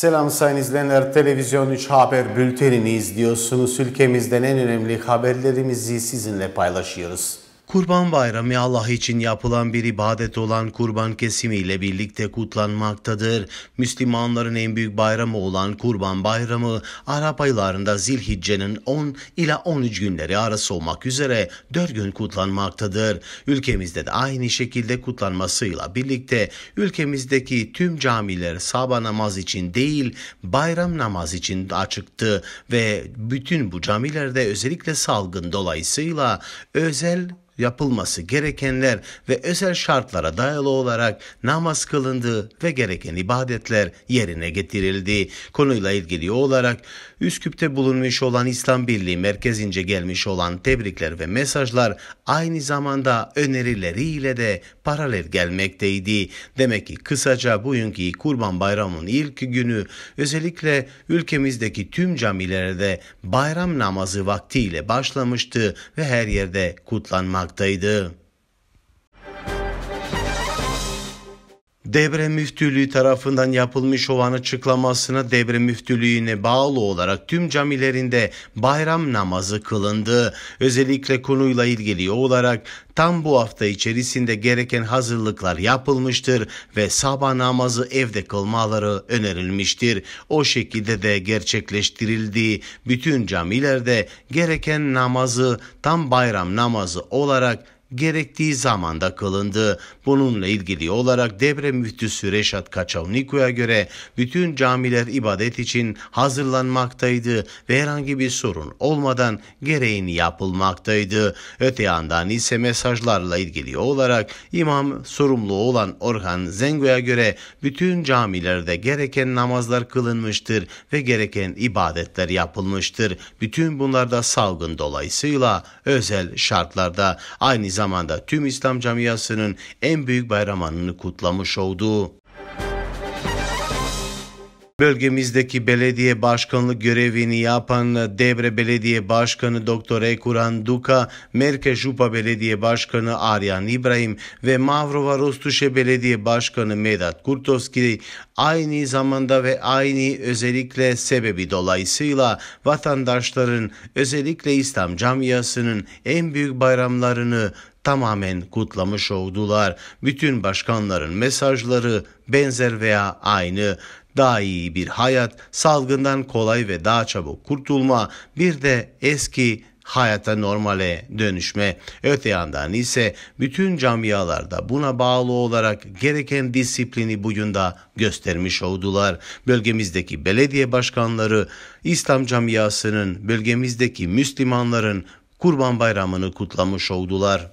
Selam sayın izleyenler. Televizyon 3 Haber Bülteni'ni izliyorsunuz. Ülkemizden en önemli haberlerimizi sizinle paylaşıyoruz. Kurban Bayramı Allah için yapılan bir ibadet olan kurban kesimiyle birlikte kutlanmaktadır. Müslümanların en büyük bayramı olan Kurban Bayramı Arap aylarında Zilhicce'nin 10 ile 13 günleri arası olmak üzere 4 gün kutlanmaktadır. Ülkemizde de aynı şekilde kutlanmasıyla birlikte ülkemizdeki tüm camiler sabah namaz için değil bayram namaz için açıktı ve bütün bu camilerde özellikle salgın dolayısıyla özel yapılması gerekenler ve özel şartlara dayalı olarak namaz kılındı ve gereken ibadetler yerine getirildi. Konuyla ilgili olarak Üsküp'te bulunmuş olan İslam Birliği merkezince gelmiş olan tebrikler ve mesajlar aynı zamanda önerileriyle de paralel gelmekteydi. Demek ki kısaca bugünkü Kurban Bayramı'nın ilk günü özellikle ülkemizdeki tüm camilerde bayram namazı vaktiyle başlamıştı ve her yerde kutlanmak maqtaydi Debre Müftülüğü tarafından yapılmış olan açıklamasına Debre Müftülüğü'ne bağlı olarak tüm camilerinde bayram namazı kılındı. Özellikle konuyla ilgili olarak tam bu hafta içerisinde gereken hazırlıklar yapılmıştır ve sabah namazı evde kılmaları önerilmiştir. O şekilde de gerçekleştirildi. bütün camilerde gereken namazı tam bayram namazı olarak gerektiği zamanda kılındı. Bununla ilgili olarak Debre Müftüsü Reşat Kaçavniku'ya göre bütün camiler ibadet için hazırlanmaktaydı ve herhangi bir sorun olmadan gereğini yapılmaktaydı. Öte yandan ise mesajlarla ilgili olarak imam sorumlu olan Orhan Zengo'ya göre bütün camilerde gereken namazlar kılınmıştır ve gereken ibadetler yapılmıştır. Bütün bunlarda salgın dolayısıyla özel şartlarda aynı zamanda zamanda tüm İslam camiasının en büyük bayram kutlamış oldu. Bölgemizdeki belediye başkanlık görevini yapan Debre Belediye Başkanı Dr. Ekuran Duka, Merke Jupa Belediye Başkanı Aryan İbrahim ve Mavrova Rostuşe Belediye Başkanı Medat Kurtovski aynı zamanda ve aynı özellikle sebebi dolayısıyla vatandaşların özellikle İslam camiasının en büyük bayramlarını tamamen kutlamış oldular. Bütün başkanların mesajları benzer veya aynı daha iyi bir hayat, salgından kolay ve daha çabuk kurtulma, bir de eski hayata normale dönüşme. Öte yandan ise bütün camialarda buna bağlı olarak gereken disiplini bugün de göstermiş oldular. Bölgemizdeki belediye başkanları İslam camiasının, bölgemizdeki Müslümanların Kurban Bayramı'nı kutlamış oldular.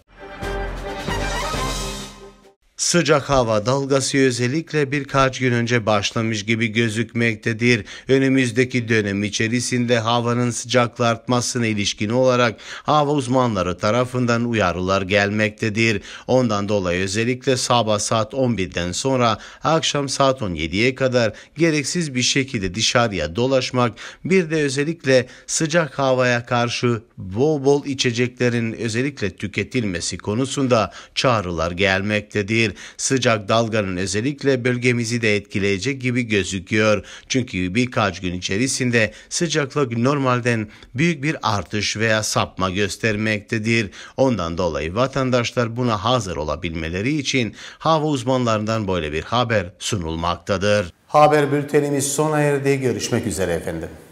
Sıcak hava dalgası özellikle birkaç gün önce başlamış gibi gözükmektedir. Önümüzdeki dönem içerisinde havanın sıcaklığı artmasına ilişkin olarak hava uzmanları tarafından uyarılar gelmektedir. Ondan dolayı özellikle sabah saat 11'den sonra akşam saat 17'ye kadar gereksiz bir şekilde dışarıya dolaşmak bir de özellikle sıcak havaya karşı bol bol içeceklerin özellikle tüketilmesi konusunda çağrılar gelmektedir bir sıcak dalganın özellikle bölgemizi de etkileyecek gibi gözüküyor. Çünkü birkaç gün içerisinde sıcaklık normalden büyük bir artış veya sapma göstermektedir. Ondan dolayı vatandaşlar buna hazır olabilmeleri için hava uzmanlarından böyle bir haber sunulmaktadır. Haber bültenimiz sona erdi. Görüşmek üzere efendim.